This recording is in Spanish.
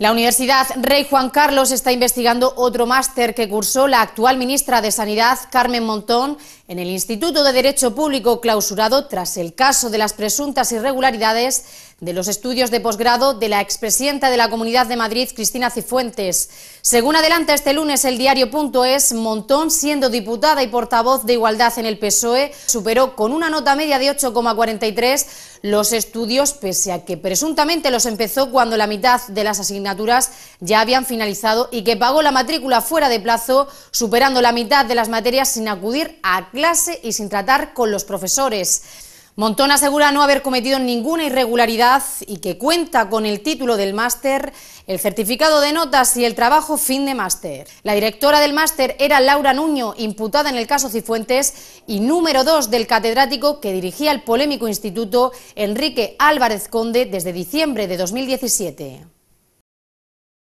La Universidad Rey Juan Carlos está investigando otro máster que cursó la actual ministra de Sanidad, Carmen Montón, en el Instituto de Derecho Público clausurado tras el caso de las presuntas irregularidades de los estudios de posgrado de la expresidenta de la Comunidad de Madrid, Cristina Cifuentes. Según adelanta este lunes el diario.es, Montón, siendo diputada y portavoz de Igualdad en el PSOE, superó con una nota media de 8,43 los estudios, pese a que presuntamente los empezó cuando la mitad de las asignaturas ya habían finalizado y que pagó la matrícula fuera de plazo, superando la mitad de las materias sin acudir a clase y sin tratar con los profesores. Montón asegura no haber cometido ninguna irregularidad y que cuenta con el título del máster, el certificado de notas y el trabajo fin de máster. La directora del máster era Laura Nuño, imputada en el caso Cifuentes, y número dos del catedrático que dirigía el polémico instituto Enrique Álvarez Conde desde diciembre de 2017.